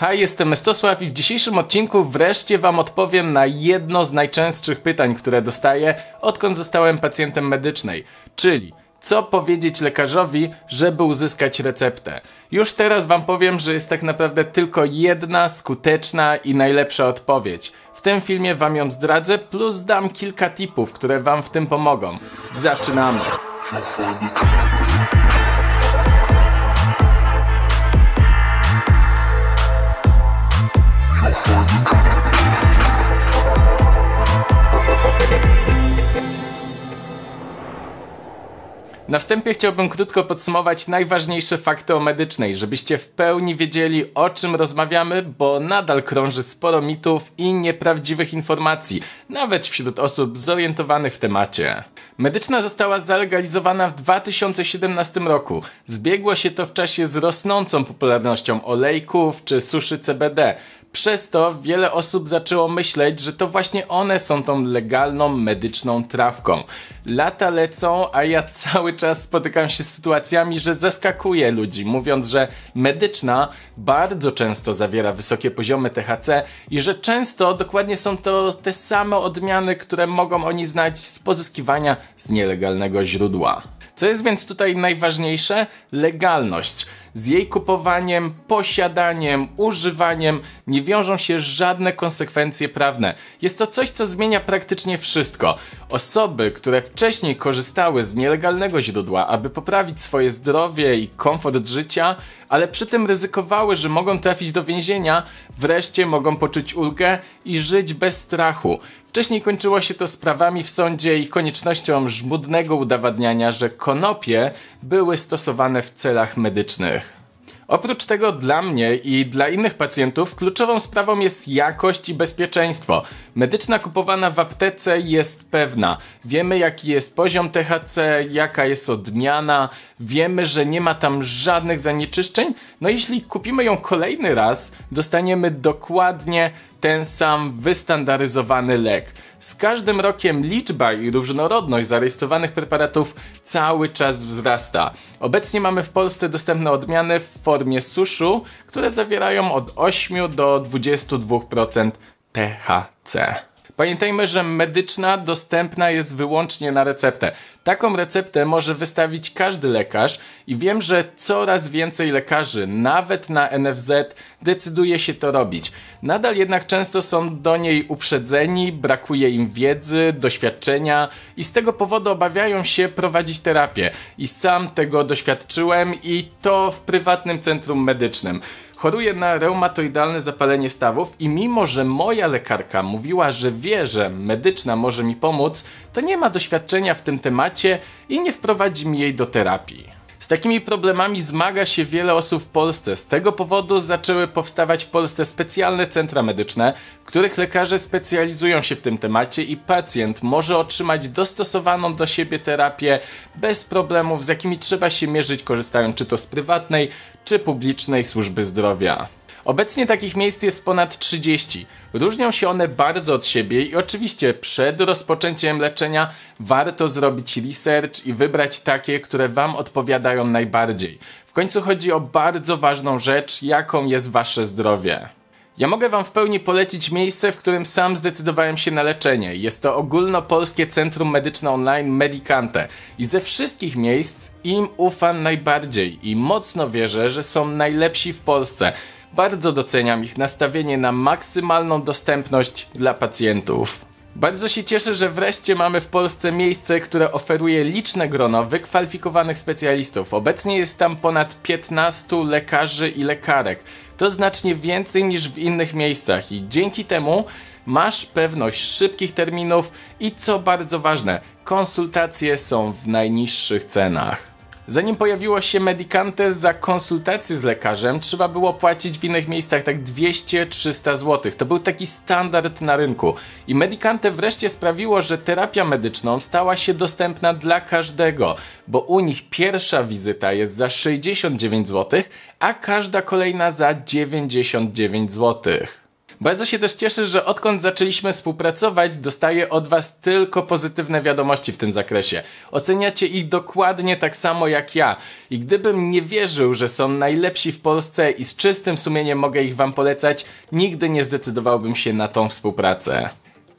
Hej, jestem Stosław i w dzisiejszym odcinku wreszcie Wam odpowiem na jedno z najczęstszych pytań, które dostaję, odkąd zostałem pacjentem medycznej, czyli co powiedzieć lekarzowi, żeby uzyskać receptę. Już teraz Wam powiem, że jest tak naprawdę tylko jedna skuteczna i najlepsza odpowiedź. W tym filmie Wam ją zdradzę, plus dam kilka tipów, które Wam w tym pomogą. Zaczynamy! Na wstępie chciałbym krótko podsumować najważniejsze fakty o medycznej, żebyście w pełni wiedzieli o czym rozmawiamy, bo nadal krąży sporo mitów i nieprawdziwych informacji, nawet wśród osób zorientowanych w temacie. Medyczna została zalegalizowana w 2017 roku. Zbiegło się to w czasie z rosnącą popularnością olejków czy suszy CBD, przez to wiele osób zaczęło myśleć, że to właśnie one są tą legalną medyczną trawką. Lata lecą, a ja cały czas spotykam się z sytuacjami, że zaskakuje ludzi, mówiąc, że medyczna bardzo często zawiera wysokie poziomy THC i że często dokładnie są to te same odmiany, które mogą oni znać z pozyskiwania z nielegalnego źródła. Co jest więc tutaj najważniejsze? Legalność. Z jej kupowaniem, posiadaniem, używaniem nie wiążą się żadne konsekwencje prawne. Jest to coś, co zmienia praktycznie wszystko. Osoby, które wcześniej korzystały z nielegalnego źródła, aby poprawić swoje zdrowie i komfort życia, ale przy tym ryzykowały, że mogą trafić do więzienia, wreszcie mogą poczuć ulgę i żyć bez strachu. Wcześniej kończyło się to sprawami w sądzie i koniecznością żmudnego udowadniania, że konopie były stosowane w celach medycznych. Oprócz tego dla mnie i dla innych pacjentów kluczową sprawą jest jakość i bezpieczeństwo. Medyczna kupowana w aptece jest pewna. Wiemy jaki jest poziom THC, jaka jest odmiana, wiemy, że nie ma tam żadnych zanieczyszczeń. No jeśli kupimy ją kolejny raz, dostaniemy dokładnie ten sam wystandaryzowany lek. Z każdym rokiem liczba i różnorodność zarejestrowanych preparatów cały czas wzrasta. Obecnie mamy w Polsce dostępne odmiany w formie suszu, które zawierają od 8 do 22% THC. Pamiętajmy, że medyczna dostępna jest wyłącznie na receptę. Taką receptę może wystawić każdy lekarz i wiem, że coraz więcej lekarzy, nawet na NFZ, decyduje się to robić. Nadal jednak często są do niej uprzedzeni, brakuje im wiedzy, doświadczenia i z tego powodu obawiają się prowadzić terapię. I sam tego doświadczyłem i to w prywatnym centrum medycznym. Choruję na reumatoidalne zapalenie stawów i mimo, że moja lekarka mówiła, że wie, że medyczna może mi pomóc, to nie ma doświadczenia w tym temacie i nie wprowadzi mi jej do terapii. Z takimi problemami zmaga się wiele osób w Polsce. Z tego powodu zaczęły powstawać w Polsce specjalne centra medyczne, w których lekarze specjalizują się w tym temacie i pacjent może otrzymać dostosowaną do siebie terapię bez problemów, z jakimi trzeba się mierzyć korzystając czy to z prywatnej, czy publicznej służby zdrowia. Obecnie takich miejsc jest ponad 30. Różnią się one bardzo od siebie i oczywiście przed rozpoczęciem leczenia warto zrobić research i wybrać takie, które Wam odpowiadają najbardziej. W końcu chodzi o bardzo ważną rzecz, jaką jest Wasze zdrowie. Ja mogę Wam w pełni polecić miejsce, w którym sam zdecydowałem się na leczenie. Jest to ogólnopolskie centrum medyczne online Medicante. I ze wszystkich miejsc im ufam najbardziej i mocno wierzę, że są najlepsi w Polsce. Bardzo doceniam ich nastawienie na maksymalną dostępność dla pacjentów. Bardzo się cieszę, że wreszcie mamy w Polsce miejsce, które oferuje liczne grono wykwalifikowanych specjalistów. Obecnie jest tam ponad 15 lekarzy i lekarek. To znacznie więcej niż w innych miejscach i dzięki temu masz pewność szybkich terminów i co bardzo ważne, konsultacje są w najniższych cenach. Zanim pojawiło się Medicante za konsultację z lekarzem, trzeba było płacić w innych miejscach tak 200-300 zł. To był taki standard na rynku. I Medicante wreszcie sprawiło, że terapia medyczną stała się dostępna dla każdego, bo u nich pierwsza wizyta jest za 69 zł, a każda kolejna za 99 zł. Bardzo się też cieszę, że odkąd zaczęliśmy współpracować, dostaję od Was tylko pozytywne wiadomości w tym zakresie. Oceniacie ich dokładnie tak samo jak ja. I gdybym nie wierzył, że są najlepsi w Polsce i z czystym sumieniem mogę ich Wam polecać, nigdy nie zdecydowałbym się na tą współpracę.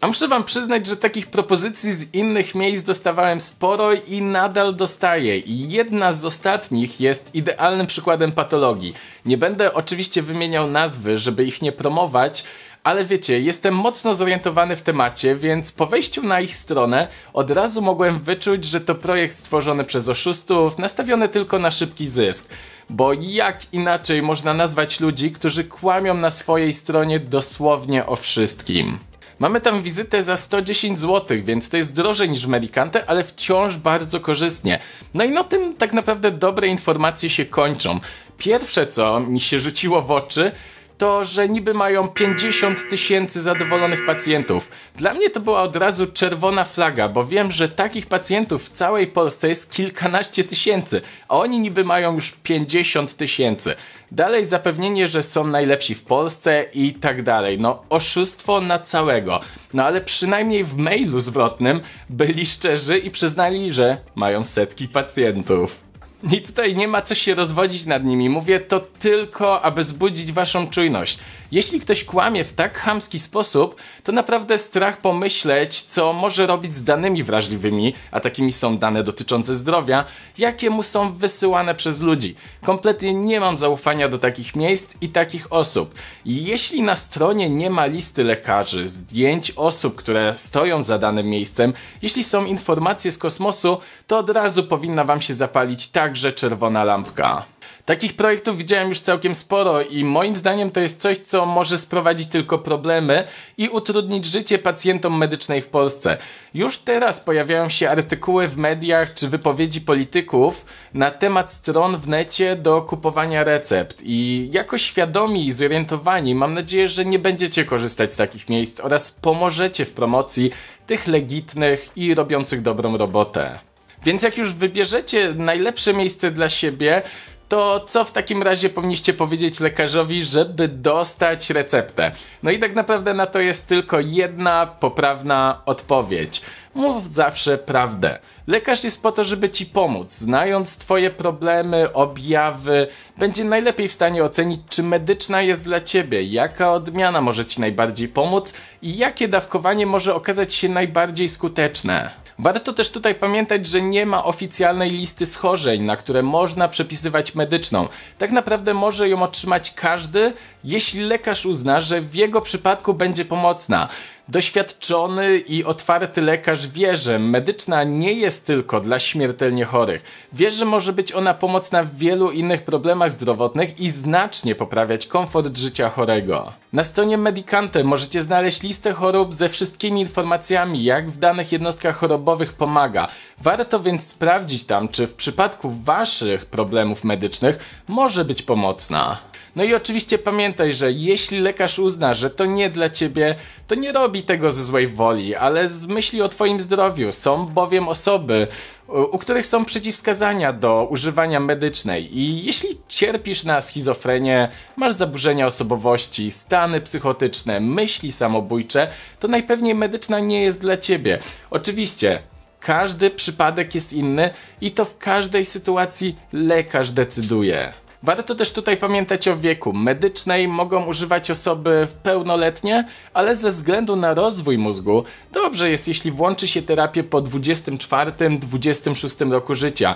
A muszę wam przyznać, że takich propozycji z innych miejsc dostawałem sporo i nadal dostaję. I jedna z ostatnich jest idealnym przykładem patologii. Nie będę oczywiście wymieniał nazwy, żeby ich nie promować, ale wiecie, jestem mocno zorientowany w temacie, więc po wejściu na ich stronę od razu mogłem wyczuć, że to projekt stworzony przez oszustów, nastawiony tylko na szybki zysk. Bo jak inaczej można nazwać ludzi, którzy kłamią na swojej stronie dosłownie o wszystkim? Mamy tam wizytę za 110 zł, więc to jest drożej niż w Medicante, ale wciąż bardzo korzystnie. No i na tym tak naprawdę dobre informacje się kończą. Pierwsze, co mi się rzuciło w oczy, to, że niby mają 50 tysięcy zadowolonych pacjentów. Dla mnie to była od razu czerwona flaga, bo wiem, że takich pacjentów w całej Polsce jest kilkanaście tysięcy, a oni niby mają już 50 tysięcy. Dalej zapewnienie, że są najlepsi w Polsce i tak dalej. No, oszustwo na całego. No ale przynajmniej w mailu zwrotnym byli szczerzy i przyznali, że mają setki pacjentów. I tutaj nie ma co się rozwodzić nad nimi. Mówię to tylko, aby zbudzić waszą czujność. Jeśli ktoś kłamie w tak chamski sposób, to naprawdę strach pomyśleć, co może robić z danymi wrażliwymi, a takimi są dane dotyczące zdrowia, jakie mu są wysyłane przez ludzi. Kompletnie nie mam zaufania do takich miejsc i takich osób. Jeśli na stronie nie ma listy lekarzy, zdjęć osób, które stoją za danym miejscem, jeśli są informacje z kosmosu, to od razu powinna wam się zapalić tak także czerwona lampka. Takich projektów widziałem już całkiem sporo i moim zdaniem to jest coś, co może sprowadzić tylko problemy i utrudnić życie pacjentom medycznej w Polsce. Już teraz pojawiają się artykuły w mediach czy wypowiedzi polityków na temat stron w necie do kupowania recept i jako świadomi i zorientowani mam nadzieję, że nie będziecie korzystać z takich miejsc oraz pomożecie w promocji tych legitnych i robiących dobrą robotę. Więc jak już wybierzecie najlepsze miejsce dla siebie, to co w takim razie powinniście powiedzieć lekarzowi, żeby dostać receptę? No i tak naprawdę na to jest tylko jedna poprawna odpowiedź. Mów zawsze prawdę. Lekarz jest po to, żeby ci pomóc. Znając Twoje problemy, objawy, będzie najlepiej w stanie ocenić, czy medyczna jest dla Ciebie, jaka odmiana może Ci najbardziej pomóc i jakie dawkowanie może okazać się najbardziej skuteczne. Warto też tutaj pamiętać, że nie ma oficjalnej listy schorzeń, na które można przepisywać medyczną. Tak naprawdę może ją otrzymać każdy, jeśli lekarz uzna, że w jego przypadku będzie pomocna doświadczony i otwarty lekarz wie, że medyczna nie jest tylko dla śmiertelnie chorych. Wie, że może być ona pomocna w wielu innych problemach zdrowotnych i znacznie poprawiać komfort życia chorego. Na stronie Medicante możecie znaleźć listę chorób ze wszystkimi informacjami, jak w danych jednostkach chorobowych pomaga. Warto więc sprawdzić tam, czy w przypadku waszych problemów medycznych może być pomocna. No i oczywiście pamiętaj, że jeśli lekarz uzna, że to nie dla ciebie, to nie robi tego ze złej woli, ale z myśli o twoim zdrowiu. Są bowiem osoby, u których są przeciwwskazania do używania medycznej. I jeśli cierpisz na schizofrenię, masz zaburzenia osobowości, stany psychotyczne, myśli samobójcze, to najpewniej medyczna nie jest dla ciebie. Oczywiście, każdy przypadek jest inny i to w każdej sytuacji lekarz decyduje. Warto też tutaj pamiętać o wieku. Medycznej mogą używać osoby pełnoletnie, ale ze względu na rozwój mózgu dobrze jest, jeśli włączy się terapię po 24-26 roku życia.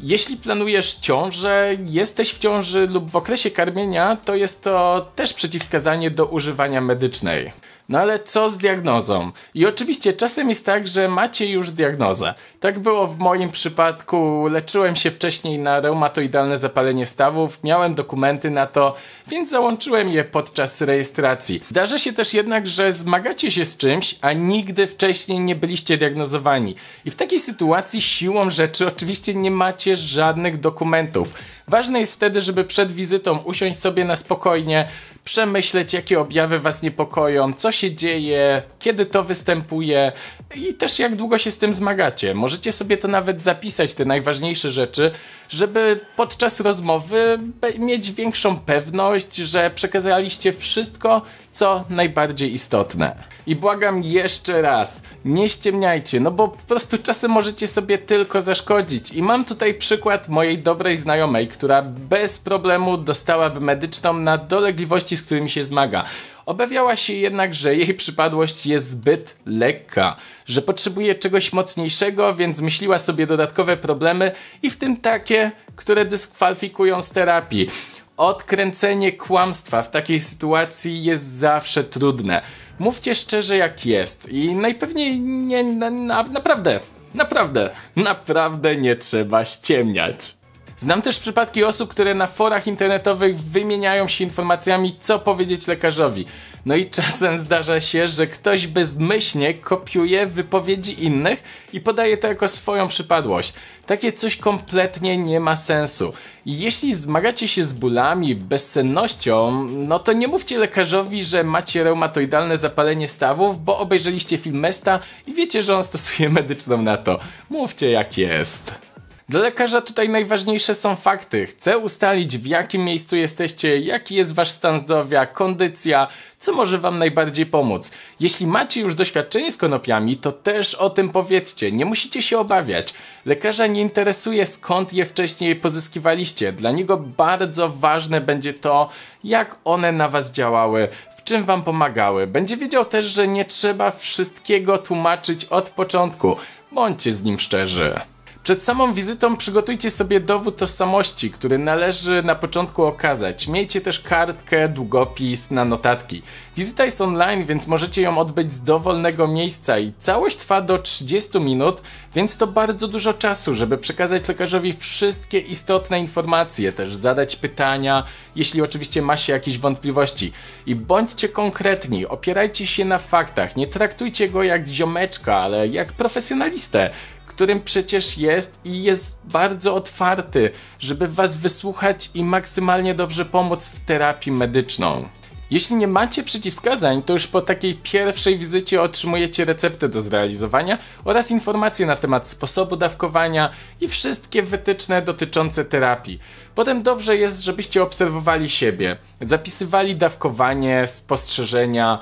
Jeśli planujesz ciążę, jesteś w ciąży lub w okresie karmienia, to jest to też przeciwwskazanie do używania medycznej. No ale co z diagnozą? I oczywiście czasem jest tak, że macie już diagnozę. Tak było w moim przypadku. Leczyłem się wcześniej na reumatoidalne zapalenie stawów, miałem dokumenty na to, więc załączyłem je podczas rejestracji. Zdarza się też jednak, że zmagacie się z czymś, a nigdy wcześniej nie byliście diagnozowani. I w takiej sytuacji siłą rzeczy oczywiście nie macie żadnych dokumentów. Ważne jest wtedy, żeby przed wizytą usiąść sobie na spokojnie, przemyśleć, jakie objawy Was niepokoją, co się dzieje, kiedy to występuje i też jak długo się z tym zmagacie. Możecie sobie to nawet zapisać, te najważniejsze rzeczy, żeby podczas rozmowy mieć większą pewność, że przekazaliście wszystko, co najbardziej istotne. I błagam jeszcze raz, nie ściemniajcie, no bo po prostu czasem możecie sobie tylko zaszkodzić. I mam tutaj przykład mojej dobrej znajomej, która bez problemu dostałaby medyczną na dolegliwości, z którymi się zmaga. Obawiała się jednak, że jej przypadłość jest zbyt lekka, że potrzebuje czegoś mocniejszego, więc myśliła sobie dodatkowe problemy i w tym takie, które dyskwalifikują z terapii. Odkręcenie kłamstwa w takiej sytuacji jest zawsze trudne. Mówcie szczerze jak jest i najpewniej nie, na, na, naprawdę, naprawdę, naprawdę nie trzeba ściemniać. Znam też przypadki osób, które na forach internetowych wymieniają się informacjami, co powiedzieć lekarzowi. No i czasem zdarza się, że ktoś bezmyślnie kopiuje wypowiedzi innych i podaje to jako swoją przypadłość. Takie coś kompletnie nie ma sensu. Jeśli zmagacie się z bólami, bezsennością, no to nie mówcie lekarzowi, że macie reumatoidalne zapalenie stawów, bo obejrzeliście film Mesta i wiecie, że on stosuje medyczną na to. Mówcie jak jest. Dla lekarza tutaj najważniejsze są fakty. Chcę ustalić w jakim miejscu jesteście, jaki jest wasz stan zdrowia, kondycja, co może wam najbardziej pomóc. Jeśli macie już doświadczenie z konopiami, to też o tym powiedzcie, nie musicie się obawiać. Lekarza nie interesuje skąd je wcześniej pozyskiwaliście. Dla niego bardzo ważne będzie to, jak one na was działały, w czym wam pomagały. Będzie wiedział też, że nie trzeba wszystkiego tłumaczyć od początku. Bądźcie z nim szczerzy. Przed samą wizytą przygotujcie sobie dowód tożsamości, który należy na początku okazać. Miejcie też kartkę, długopis na notatki. Wizyta jest online, więc możecie ją odbyć z dowolnego miejsca i całość trwa do 30 minut, więc to bardzo dużo czasu, żeby przekazać lekarzowi wszystkie istotne informacje, też zadać pytania, jeśli oczywiście ma się jakieś wątpliwości. I bądźcie konkretni, opierajcie się na faktach, nie traktujcie go jak ziomeczka, ale jak profesjonalistę którym przecież jest i jest bardzo otwarty, żeby was wysłuchać i maksymalnie dobrze pomóc w terapii medyczną. Jeśli nie macie przeciwwskazań, to już po takiej pierwszej wizycie otrzymujecie receptę do zrealizowania oraz informacje na temat sposobu dawkowania i wszystkie wytyczne dotyczące terapii. Potem dobrze jest, żebyście obserwowali siebie, zapisywali dawkowanie, spostrzeżenia,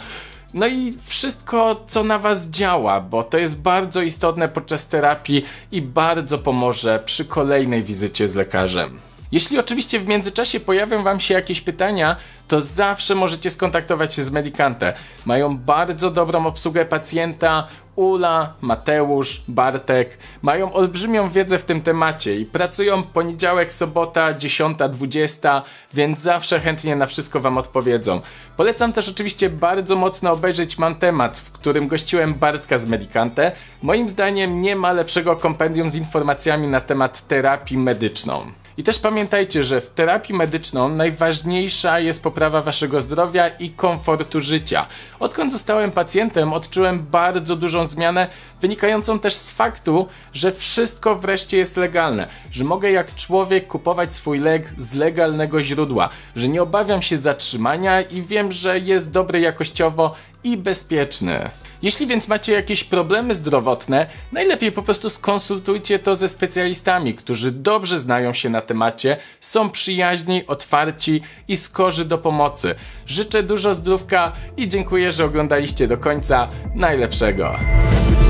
no i wszystko, co na Was działa, bo to jest bardzo istotne podczas terapii i bardzo pomoże przy kolejnej wizycie z lekarzem. Jeśli oczywiście w międzyczasie pojawią Wam się jakieś pytania, to zawsze możecie skontaktować się z Medicante. Mają bardzo dobrą obsługę pacjenta, Ula, Mateusz, Bartek mają olbrzymią wiedzę w tym temacie i pracują poniedziałek, sobota, 10, 20, więc zawsze chętnie na wszystko Wam odpowiedzą. Polecam też oczywiście bardzo mocno obejrzeć Mam Temat, w którym gościłem Bartka z Medicante. Moim zdaniem nie ma lepszego kompendium z informacjami na temat terapii medyczną. I też pamiętajcie, że w terapii medyczną najważniejsza jest poprawa waszego zdrowia i komfortu życia. Odkąd zostałem pacjentem, odczułem bardzo dużą zmianę, wynikającą też z faktu, że wszystko wreszcie jest legalne, że mogę jak człowiek kupować swój lek z legalnego źródła, że nie obawiam się zatrzymania i wiem, że jest dobry jakościowo i bezpieczny. Jeśli więc macie jakieś problemy zdrowotne, najlepiej po prostu skonsultujcie to ze specjalistami, którzy dobrze znają się na temacie, są przyjaźni, otwarci i skorzy do pomocy. Życzę dużo zdrówka i dziękuję, że oglądaliście do końca. Najlepszego.